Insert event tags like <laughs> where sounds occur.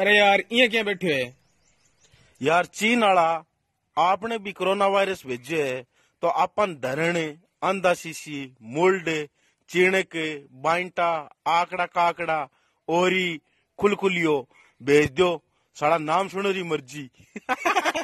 अरे यार ये क्या बैठे है यार चीन आला आपने भी कोरोना वायरस भेजे है तो अपन धरने अंधा शीशी मुल्ड चिणक बाइंटा आकड़ा काकड़ा ओरी खुलखुलियो भेज दो सारा नाम सुनो री मर्जी <laughs>